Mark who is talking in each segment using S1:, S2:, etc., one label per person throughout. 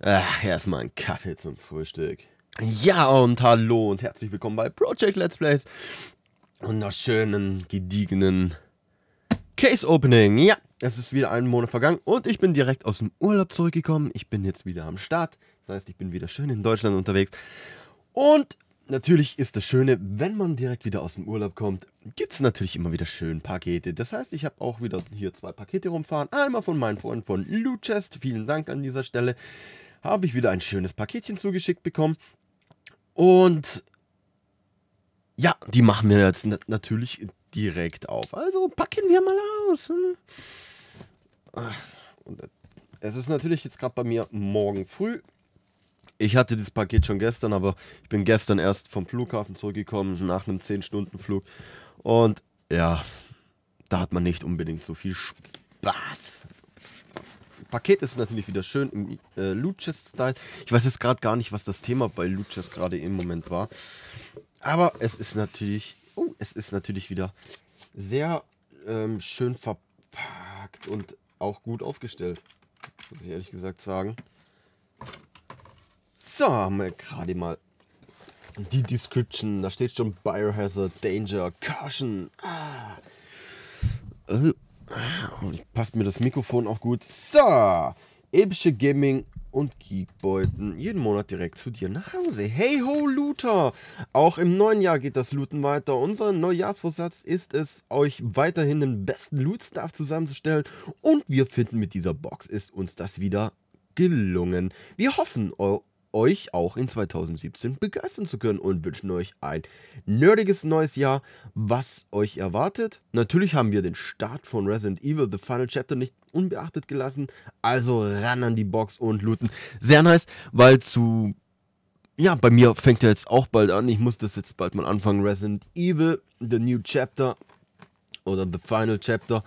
S1: Ach, erstmal ein Kaffee zum Frühstück. Ja, und hallo und herzlich willkommen bei Project Let's Plays. Und einer schönen, gediegenen Case Opening. Ja, es ist wieder einen Monat vergangen und ich bin direkt aus dem Urlaub zurückgekommen. Ich bin jetzt wieder am Start. Das heißt, ich bin wieder schön in Deutschland unterwegs. Und natürlich ist das Schöne, wenn man direkt wieder aus dem Urlaub kommt, gibt es natürlich immer wieder schön Pakete. Das heißt, ich habe auch wieder hier zwei Pakete rumfahren. Einmal von meinen Freunden von Luchest. Vielen Dank an dieser Stelle habe ich wieder ein schönes Paketchen zugeschickt bekommen. Und ja, die machen wir jetzt natürlich direkt auf. Also packen wir mal aus. Hm? Und es ist natürlich jetzt gerade bei mir morgen früh. Ich hatte das Paket schon gestern, aber ich bin gestern erst vom Flughafen zurückgekommen, nach einem 10-Stunden-Flug. Und ja, da hat man nicht unbedingt so viel Spaß. Paket ist natürlich wieder schön im äh, Loot Chest Style. Ich weiß jetzt gerade gar nicht, was das Thema bei Loot Chest gerade im Moment war. Aber es ist natürlich, oh, es ist natürlich wieder sehr ähm, schön verpackt und auch gut aufgestellt. Muss ich ehrlich gesagt sagen. So, haben wir gerade mal die Description. Da steht schon Biohazard, Danger, Caution. Ah. Oh passt mir das Mikrofon auch gut. So, epische Gaming und Geekbeuten. Jeden Monat direkt zu dir nach Hause. Hey ho, Looter! Auch im neuen Jahr geht das Looten weiter. Unser Neujahrsvorsatz ist es, euch weiterhin den besten Loot-Stuff zusammenzustellen. Und wir finden, mit dieser Box ist uns das wieder gelungen. Wir hoffen, euch auch in 2017 begeistern zu können und wünschen euch ein nerdiges neues Jahr, was euch erwartet. Natürlich haben wir den Start von Resident Evil The Final Chapter nicht unbeachtet gelassen, also ran an die Box und looten. Sehr nice, weil zu ja, bei mir fängt er jetzt auch bald an. Ich muss das jetzt bald mal anfangen, Resident Evil The New Chapter oder The Final Chapter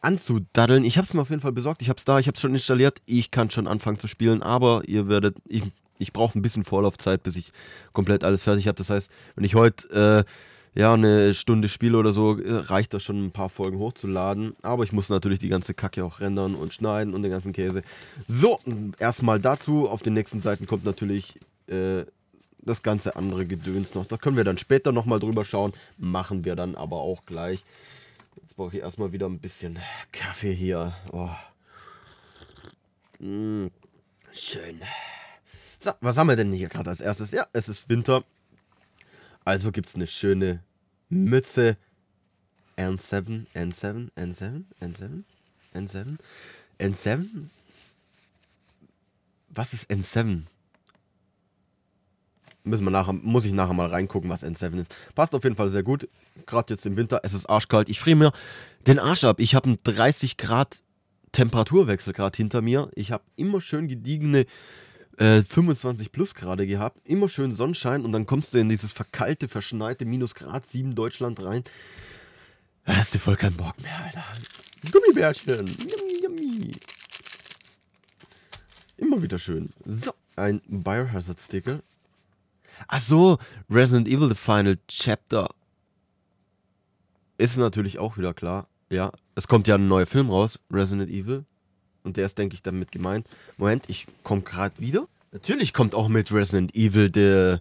S1: anzudaddeln. Ich habe es mir auf jeden Fall besorgt. Ich habe es da, ich habe es schon installiert. Ich kann schon anfangen zu spielen, aber ihr werdet, ich ich brauche ein bisschen Vorlaufzeit, bis ich komplett alles fertig habe. Das heißt, wenn ich heute äh, ja, eine Stunde spiele oder so, äh, reicht das schon, ein paar Folgen hochzuladen. Aber ich muss natürlich die ganze Kacke auch rendern und schneiden und den ganzen Käse. So, erstmal dazu. Auf den nächsten Seiten kommt natürlich äh, das ganze andere Gedöns noch. Da können wir dann später nochmal drüber schauen. Machen wir dann aber auch gleich. Jetzt brauche ich erstmal wieder ein bisschen Kaffee hier. Oh. Mmh. Schön. So, was haben wir denn hier gerade als erstes? Ja, es ist Winter. Also gibt es eine schöne Mütze. N7, N7, N7, N7, N7, N7. Was ist N7? Müssen wir nachher, muss ich nachher mal reingucken, was N7 ist. Passt auf jeden Fall sehr gut. Gerade jetzt im Winter, es ist arschkalt. Ich friere mir den Arsch ab. Ich habe einen 30 Grad Temperaturwechsel gerade hinter mir. Ich habe immer schön gediegene 25 äh, plus gerade gehabt, immer schön Sonnenschein und dann kommst du in dieses verkalte, verschneite Minusgrad 7 Deutschland rein. Da hast du voll keinen Bock mehr, Alter. Gummibärchen. Yummy, yummy. Immer wieder schön. So, ein Biohazard-Sticker. Achso, Resident Evil The Final Chapter. Ist natürlich auch wieder klar. Ja, es kommt ja ein neuer Film raus, Resident Evil. Und der ist, denke ich, damit gemeint. Moment, ich komme gerade wieder. Natürlich kommt auch mit Resident Evil der,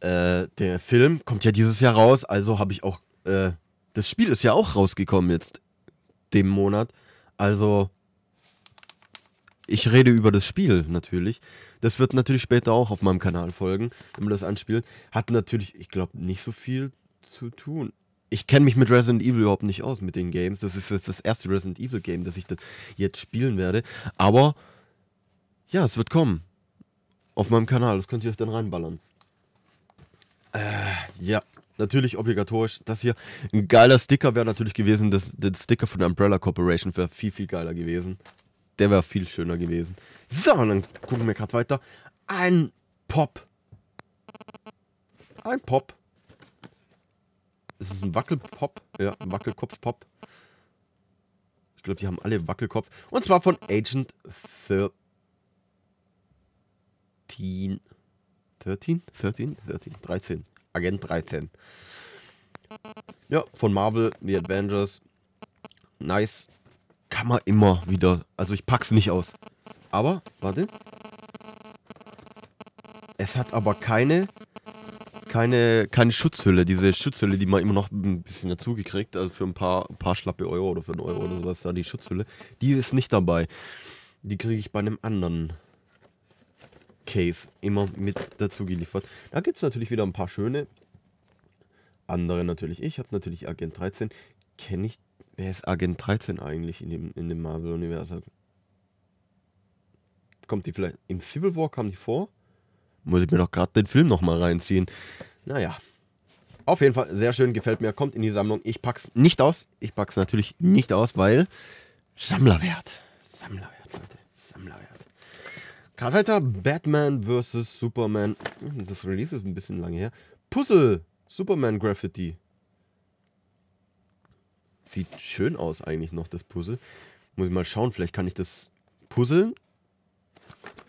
S1: äh, der Film, kommt ja dieses Jahr raus. Also habe ich auch, äh, das Spiel ist ja auch rausgekommen jetzt, dem Monat. Also, ich rede über das Spiel natürlich. Das wird natürlich später auch auf meinem Kanal folgen, wenn man das anspielt. Hat natürlich, ich glaube, nicht so viel zu tun ich kenne mich mit Resident Evil überhaupt nicht aus, mit den Games. Das ist jetzt das erste Resident Evil Game, das ich das jetzt spielen werde. Aber ja, es wird kommen. Auf meinem Kanal, das könnt ihr euch dann reinballern. Äh, ja, natürlich obligatorisch. Das hier, ein geiler Sticker wäre natürlich gewesen. Das, der Sticker von der Umbrella Corporation wäre viel, viel geiler gewesen. Der wäre viel schöner gewesen. So, und dann gucken wir gerade weiter. Ein Pop. Ein Pop. Es ist ein Wackelpop. Ja, ein Wackelkopf-Pop. Ich glaube, die haben alle Wackelkopf. Und zwar von Agent 13. 13? 13? 13? 13. Agent 13. Ja, von Marvel, The Avengers. Nice. Kann man immer wieder. Also ich pack's nicht aus. Aber, warte. Es hat aber keine keine, keine Schutzhülle, diese Schutzhülle, die man immer noch ein bisschen dazu gekriegt, also für ein paar, ein paar schlappe Euro oder für einen Euro oder mhm. sowas, da die Schutzhülle, die ist nicht dabei. Die kriege ich bei einem anderen Case immer mit dazu geliefert. Da gibt es natürlich wieder ein paar schöne. Andere natürlich. Ich habe natürlich Agent 13. Kenne ich. Wer ist Agent 13 eigentlich in dem, in dem Marvel-Universum? Kommt die vielleicht. Im Civil War kam die vor? muss ich mir doch gerade den Film nochmal reinziehen. Naja. Auf jeden Fall sehr schön, gefällt mir, kommt in die Sammlung. Ich pack's nicht aus. Ich pack's natürlich nicht aus, weil Sammlerwert. Sammlerwert, Leute. Sammlerwert. Carvetta, Batman vs. Superman. Das Release ist ein bisschen lange her. Puzzle, Superman Graffiti. Sieht schön aus eigentlich noch, das Puzzle. Muss ich mal schauen, vielleicht kann ich das puzzeln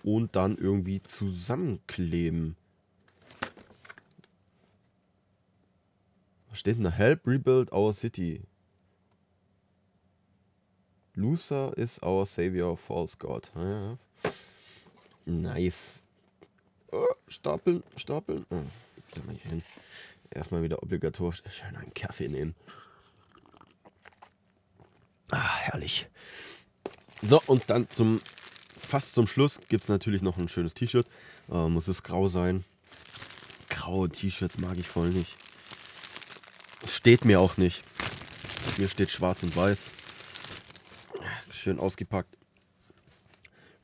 S1: und dann irgendwie zusammenkleben. Was steht denn da? Help rebuild our city. Luther is our savior, false god. Ah, ja. Nice. Oh, stapeln, stapeln. Oh, kann man hin. Erstmal wieder obligatorisch schön einen Kaffee nehmen. Ah, herrlich. So, und dann zum fast zum Schluss gibt es natürlich noch ein schönes T-Shirt. Äh, muss es grau sein. Graue T-Shirts mag ich voll nicht. Steht mir auch nicht. Mir steht schwarz und weiß. Schön ausgepackt.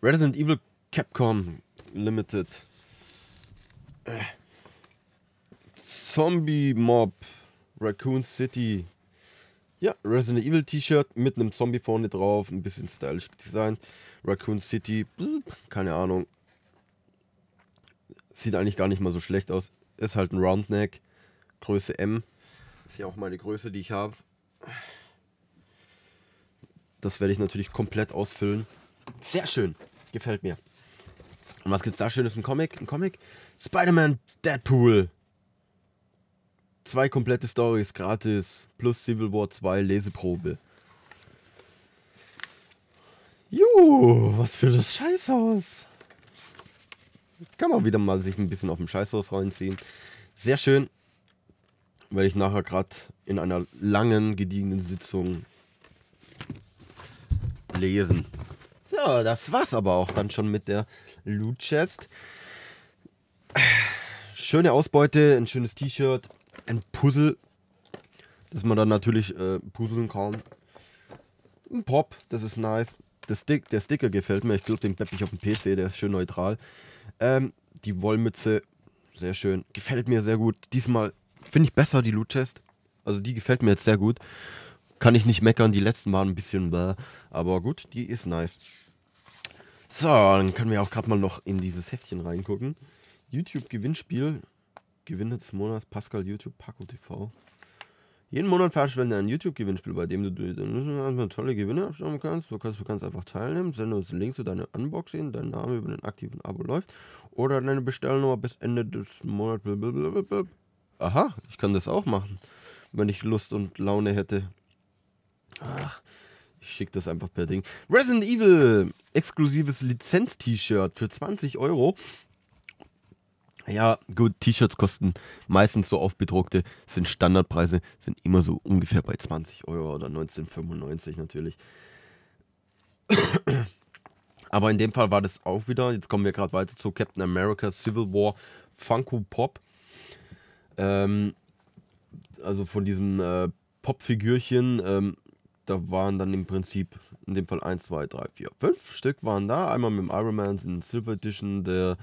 S1: Resident Evil Capcom Limited. Äh. Zombie Mob Raccoon City. Ja, Resident Evil T-Shirt mit einem Zombie vorne drauf. Ein bisschen stylisch designt. Raccoon City, hm, keine Ahnung. Sieht eigentlich gar nicht mal so schlecht aus. Ist halt ein Roundneck, Größe M. Ist ja auch meine Größe, die ich habe. Das werde ich natürlich komplett ausfüllen. Sehr schön, gefällt mir. Und was gibt's da Schönes Ein Comic? Ein Comic? Spider-Man Deadpool. Zwei komplette Stories gratis. Plus Civil War 2 Leseprobe. Juhu, was für das Scheißhaus. Kann man wieder mal sich ein bisschen auf dem Scheißhaus reinziehen. Sehr schön, weil ich nachher gerade in einer langen, gediegenen Sitzung lesen. So, das war's aber auch dann schon mit der Loot Chest. Schöne Ausbeute, ein schönes T-Shirt, ein Puzzle, dass man dann natürlich äh, puzzeln kann. Ein Pop, das ist nice das Stick, der Sticker gefällt mir. Ich glaube, den bleib ich auf dem PC, der ist schön neutral. Ähm, die Wollmütze, sehr schön. Gefällt mir sehr gut. Diesmal finde ich besser die Loot Chest. Also die gefällt mir jetzt sehr gut. Kann ich nicht meckern, die letzten waren ein bisschen bäh. Aber gut, die ist nice. So, dann können wir auch gerade mal noch in dieses Heftchen reingucken. YouTube-Gewinnspiel. Gewinner des Monats Pascal YouTube Paco TV. Jeden Monat veranstalten wir ein YouTube-Gewinnspiel, bei dem du tolle Gewinne abstimmen kannst. Du kannst, du kannst einfach teilnehmen. Sende uns Links zu deinem Unboxing, dein Name über den aktiven Abo läuft oder deine Bestellnummer bis Ende des Monats. Blablabla. Aha, ich kann das auch machen, wenn ich Lust und Laune hätte. Ach, ich schicke das einfach per Ding. Resident Evil exklusives Lizenz-T-Shirt für 20 Euro ja, gut, T-Shirts kosten meistens so oft bedruckte, sind Standardpreise, sind immer so ungefähr bei 20 Euro oder 19,95 natürlich. Aber in dem Fall war das auch wieder, jetzt kommen wir gerade weiter zu Captain America Civil War Funko Pop. Ähm, also von diesem äh, Pop-Figürchen, ähm, da waren dann im Prinzip in dem Fall 1, 2, 3, 4, 5 Stück waren da. Einmal mit dem Iron Man in Silver Edition, der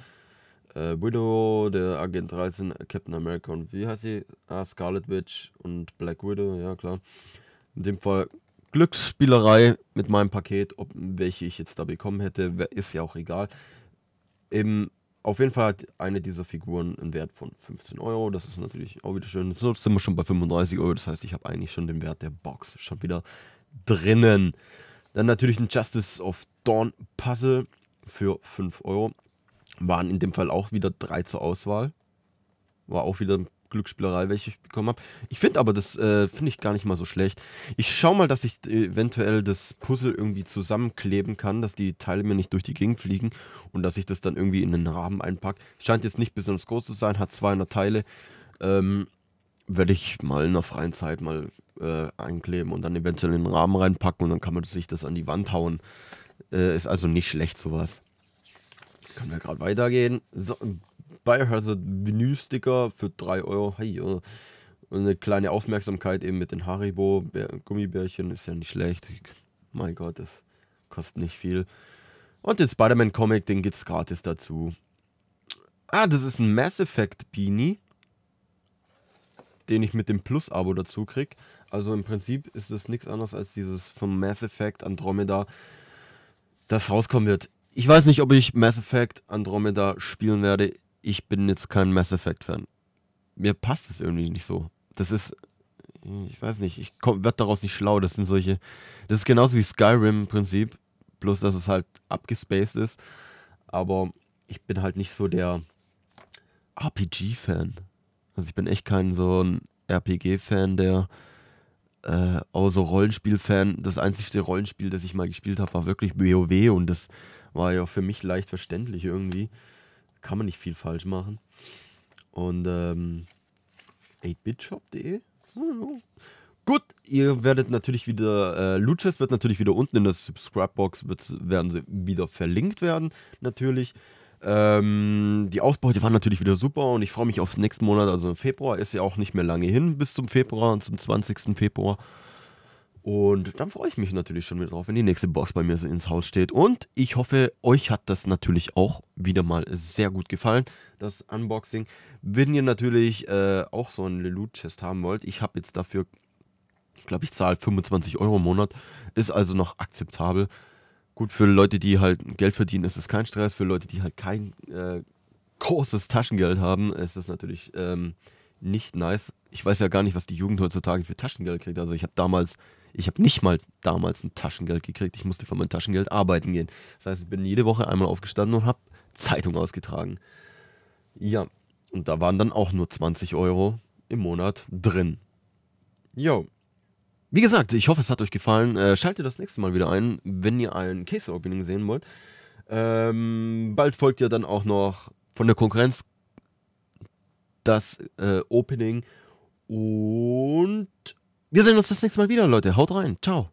S1: äh, Widow, der Agent 13, Captain America und wie heißt sie? Ah, Scarlet Witch und Black Widow, ja klar. In dem Fall Glücksspielerei mit meinem Paket, ob welche ich jetzt da bekommen hätte, ist ja auch egal. Eben, auf jeden Fall hat eine dieser Figuren einen Wert von 15 Euro. Das ist natürlich auch wieder schön. Jetzt sind wir schon bei 35 Euro. Das heißt, ich habe eigentlich schon den Wert der Box schon wieder drinnen. Dann natürlich ein Justice of Dawn Puzzle für 5 Euro. Waren in dem Fall auch wieder drei zur Auswahl. War auch wieder Glücksspielerei, welche ich bekommen habe. Ich finde aber, das äh, finde ich gar nicht mal so schlecht. Ich schaue mal, dass ich äh, eventuell das Puzzle irgendwie zusammenkleben kann, dass die Teile mir nicht durch die Gegend fliegen und dass ich das dann irgendwie in den Rahmen einpacke. Scheint jetzt nicht besonders groß zu sein, hat 200 Teile. Ähm, Werde ich mal in der freien Zeit mal äh, einkleben und dann eventuell in den Rahmen reinpacken und dann kann man sich das an die Wand hauen. Äh, ist also nicht schlecht sowas. Können wir gerade weitergehen. So, Biohazard Menü-Sticker für 3 Euro. Hey, oh. und eine kleine Aufmerksamkeit eben mit den Haribo Gummibärchen ist ja nicht schlecht. Mein Gott, das kostet nicht viel. Und den Spider-Man Comic, den gibt es gratis dazu. Ah, das ist ein Mass Effect Beanie, den ich mit dem Plus-Abo dazu krieg. Also im Prinzip ist das nichts anderes als dieses vom Mass Effect Andromeda, das rauskommen wird. Ich weiß nicht, ob ich Mass Effect Andromeda spielen werde. Ich bin jetzt kein Mass Effect-Fan. Mir passt es irgendwie nicht so. Das ist. Ich weiß nicht, ich werde daraus nicht schlau. Das sind solche. Das ist genauso wie Skyrim im Prinzip. Bloß, dass es halt abgespaced ist. Aber ich bin halt nicht so der RPG-Fan. Also ich bin echt kein so ein RPG-Fan, der äh, außer Rollenspiel-Fan. Das einzige Rollenspiel, das ich mal gespielt habe, war wirklich WoW und das war ja für mich leicht verständlich irgendwie. Kann man nicht viel falsch machen. Und ähm, 8bitshop.de? Gut, ihr werdet natürlich wieder, äh, Luches wird natürlich wieder unten in der Subscribe-Box, werden sie wieder verlinkt werden, natürlich. Ähm, die Ausbeute waren natürlich wieder super und ich freue mich auf nächsten Monat, also im Februar, ist ja auch nicht mehr lange hin, bis zum Februar, und zum 20. Februar. Und dann freue ich mich natürlich schon wieder drauf, wenn die nächste Box bei mir so ins Haus steht. Und ich hoffe, euch hat das natürlich auch wieder mal sehr gut gefallen, das Unboxing. Wenn ihr natürlich äh, auch so einen Leloot-Chest haben wollt, ich habe jetzt dafür, ich glaube, ich zahle 25 Euro im Monat, ist also noch akzeptabel. Gut, für Leute, die halt Geld verdienen, ist es kein Stress. Für Leute, die halt kein äh, großes Taschengeld haben, ist das natürlich ähm, nicht nice ich weiß ja gar nicht, was die Jugend heutzutage für Taschengeld kriegt. Also ich habe damals, ich habe nicht mal damals ein Taschengeld gekriegt. Ich musste von meinem Taschengeld arbeiten gehen. Das heißt, ich bin jede Woche einmal aufgestanden und habe Zeitung ausgetragen. Ja, und da waren dann auch nur 20 Euro im Monat drin. Jo. Wie gesagt, ich hoffe, es hat euch gefallen. Äh, schaltet das nächste Mal wieder ein, wenn ihr ein Case-Opening sehen wollt. Ähm, bald folgt ja dann auch noch von der Konkurrenz das äh, Opening und wir sehen uns das nächste Mal wieder, Leute. Haut rein. Ciao.